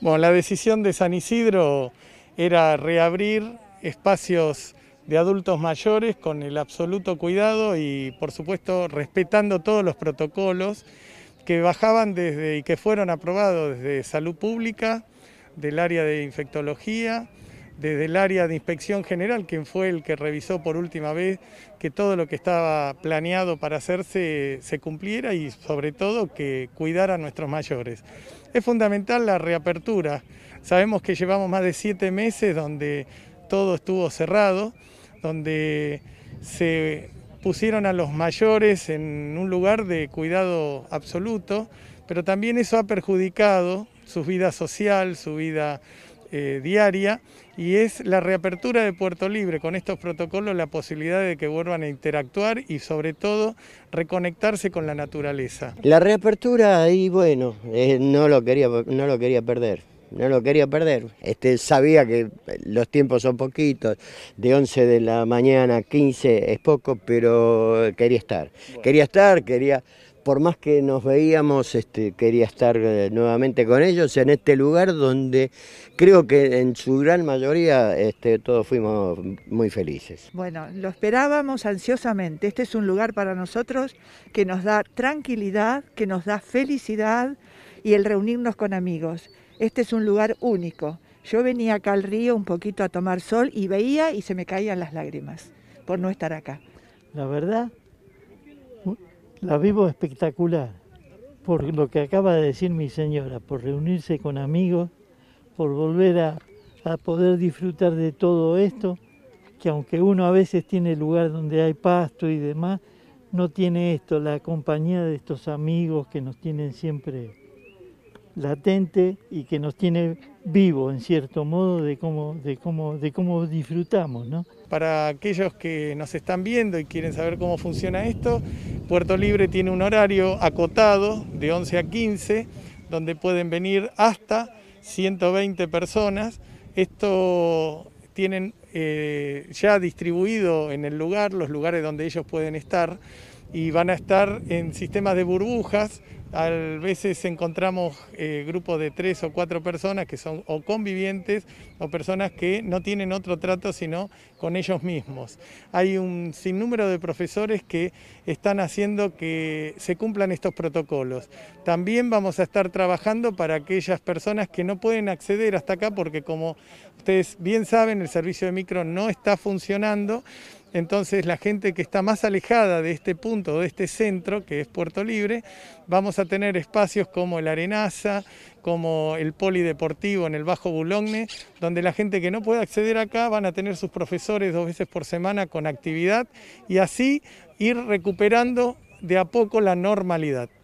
Bueno, la decisión de San Isidro era reabrir espacios de adultos mayores con el absoluto cuidado y por supuesto respetando todos los protocolos que bajaban desde y que fueron aprobados desde salud pública, del área de infectología, desde el área de inspección general, quien fue el que revisó por última vez que todo lo que estaba planeado para hacerse se cumpliera y sobre todo que cuidara a nuestros mayores. Es fundamental la reapertura. Sabemos que llevamos más de siete meses donde todo estuvo cerrado, donde se pusieron a los mayores en un lugar de cuidado absoluto, pero también eso ha perjudicado su vida social, su vida eh, diaria y es la reapertura de Puerto Libre con estos protocolos, la posibilidad de que vuelvan a interactuar y sobre todo reconectarse con la naturaleza. La reapertura y bueno, eh, no, lo quería, no lo quería perder. No lo quería perder. Este, sabía que los tiempos son poquitos, de 11 de la mañana a 15 es poco, pero quería estar. Quería estar, quería por más que nos veíamos, este, quería estar eh, nuevamente con ellos en este lugar donde creo que en su gran mayoría este, todos fuimos muy felices. Bueno, lo esperábamos ansiosamente. Este es un lugar para nosotros que nos da tranquilidad, que nos da felicidad y el reunirnos con amigos. Este es un lugar único. Yo venía acá al río un poquito a tomar sol y veía y se me caían las lágrimas por no estar acá. La verdad, la vivo espectacular, por lo que acaba de decir mi señora, por reunirse con amigos, por volver a, poder disfrutar de todo esto, que aunque uno a veces tiene lugar donde hay pasto y demás, no tiene esto, la compañía de estos amigos que nos tienen siempre latente y que nos tiene vivo en cierto modo de cómo, de cómo, de cómo disfrutamos. Para aquellos que nos están viendo y quieren saber cómo funciona esto, Puerto Libre tiene un horario acotado de 11 a 15, donde pueden venir hasta 120 personas. Esto tienen eh, ya distribuido en el lugar, los lugares donde ellos pueden estar y van a estar en sistemas de burbujas. A veces encontramos eh, grupos de tres o cuatro personas que son o convivientes o personas que no tienen otro trato sino con ellos mismos. Hay un sinnúmero de profesores que están haciendo que se cumplan estos protocolos. También vamos a estar trabajando para aquellas personas que no pueden acceder hasta acá porque como ustedes bien saben el servicio de micro no está funcionando. Entonces la gente que está más alejada de este punto, de este centro, que es Puerto Libre, vamos a tener espacios como el Arenaza, como el Polideportivo en el Bajo Bulogne, donde la gente que no puede acceder acá van a tener sus profesores dos veces por semana con actividad y así ir recuperando de a poco la normalidad.